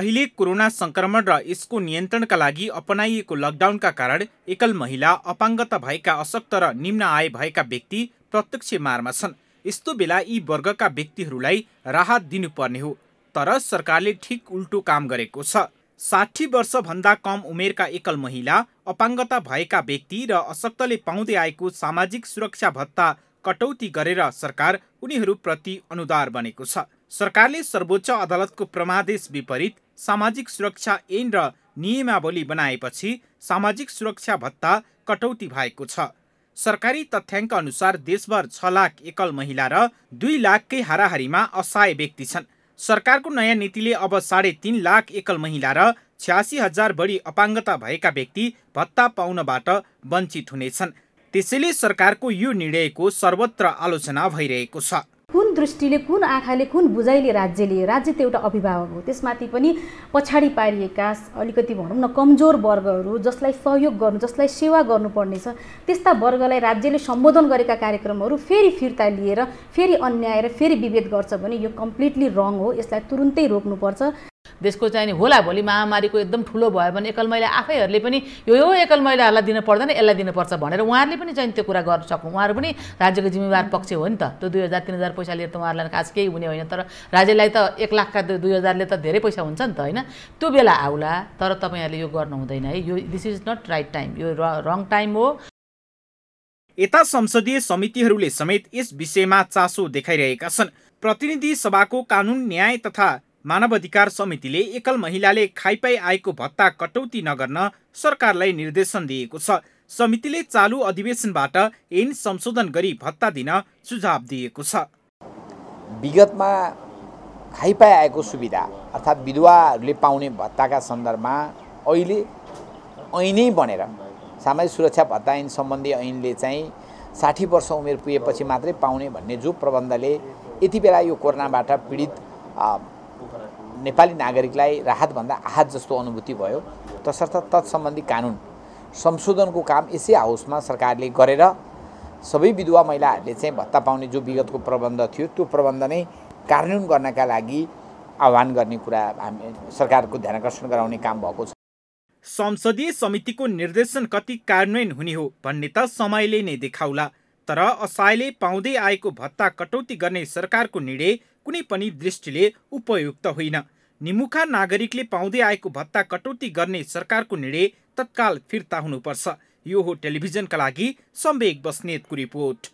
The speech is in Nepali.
अहिले कोरोना संक्रमण र यसको नियन्त्रणका लागि अपनाइएको लकडाउनका कारण एकल महिला अपाङ्गता भएका अशक्त र निम्न आय भएका व्यक्ति प्रत्यक्ष मारमा छन् यस्तो बेला यी वर्गका व्यक्तिहरूलाई राहत दिनुपर्ने हो तर सरकारले ठिक उल्टो काम गरेको छ साठी वर्षभन्दा कम उमेरका एकल महिला अपाङ्गता भएका व्यक्ति र अशक्तले पाउँदै आएको सामाजिक सुरक्षा भत्ता कटौती गरेर सरकार उनीहरूप्रति अनुदार बनेको छ सरकारले सर्वोच्च अदालतको प्रमादेश विपरीत सामाजिक सुरक्षा ऐन र नियमावली बनाएपछि सामाजिक सुरक्षा भत्ता कटौती भएको छ सरकारी तथ्याङ्क अनुसार देशभर छ लाख एकल महिला र दुई लाखकै हाराहारीमा असहाय व्यक्ति छन् सरकारको नयाँ नीतिले अब साढे तिन लाख एकल महिला र छ्यासी हजार बढी अपाङ्गता भएका व्यक्ति भत्ता पाउनबाट वञ्चित हुनेछन् त्यसैले सरकारको यो निर्णयको सर्वत्र आलोचना भइरहेको छ कुन दृष्टिले कुन आँखाले कुन बुझाइले राज्यले राज्य त एउटा अभिभावक हो त्यसमाथि पनि पछाडि पारिएका अलिकति भनौँ न कमजोर वर्गहरू जसलाई सहयोग गर्नु जसलाई सेवा गर्नुपर्नेछ त्यस्ता वर्गलाई राज्यले सम्बोधन गरेका कार्यक्रमहरू फेरि फिर्ता लिएर फेरि अन्याय र फेरि विभेद गर्छ भने यो कम्प्लिटली रङ हो यसलाई तुरुन्तै रोक्नुपर्छ देशको चाहिँ नि होला भोलि महामारीको एकदम ठुलो भयो भने एकल महिला आफैहरूले पनि यो यो एकल महिलाहरूलाई दिनु पर्दैन यसलाई दिनुपर्छ भनेर उहाँहरूले पनि चाहिँ त्यो कुरा गर्न सक्नु उहाँहरू पनि राज्यको जिम्मेवार पक्ष हो नि त त्यो दुई हजार तिन हजार पैसा लिएर त उहाँहरूलाई खास केही हुने होइन तर राज्यलाई त एक लाखका दुई हजारले त धेरै पैसा हुन्छ नि त होइन त्यो बेला आउला तर तपाईँहरूले यो गर्नु हुँदैन है यो this is not right time यो रङ टाइम हो यता संसदीय समितिहरूले समेत यस विषयमा चासो देखाइरहेका छन् प्रतिनिधि सभाको कानुन न्याय तथा मानव अधिकार समितिले एकल महिलाले खाइपाई आएको भत्ता कटौती नगर्न सरकारलाई निर्देशन दिएको छ समितिले चालु अधिवेशनबाट ऐन संशोधन गरी भत्ता दिन सुझाव दिएको छ विगतमा खाइपाई आएको सुविधा अर्थात् विधवाहरूले पाउने भत्ताका सन्दर्भमा अहिले ऐनै बनेर सामाजिक सुरक्षा भत्ता ऐन सम्बन्धी ऐनले चाहिँ साठी वर्ष उमेर पुगेपछि मात्रै पाउने भन्ने जो प्रबन्धले यति बेला यो कोरोनाबाट पीडित नेपाली नागरिकलाई राहतभन्दा आहत जस्तो अनुभूति भयो तसर्थ तत्सम्बन्धी कानुन संशोधनको काम यसै हाउसमा सरकारले गरेर सबै विधवा महिलाहरूले चाहिँ भत्ता पाउने जो विगतको प्रबन्ध थियो त्यो प्रबन्ध नै कार्यान्वयन गर्नका लागि आह्वान गर्ने कुरा हामी सरकारको ध्यान आकर्षण गराउने काम भएको छ संसदीय समितिको निर्देशन कति कार्यान्वयन हुने हो भन्ने त समयले नै देखाउला तर असहायले पाउँदै आएको भत्ता कटौती गर्ने सरकारको निर्णय कुनै पनि दृष्टिले उपयुक्त होइन निमुखा नागरिकले पाउँदै आएको भत्ता कटौती गर्ने सरकारको निर्णय तत्काल फिर्ता हुनुपर्छ यो हो टेलिभिजनका लागि सम्वेक बस्नेतको रिपोर्ट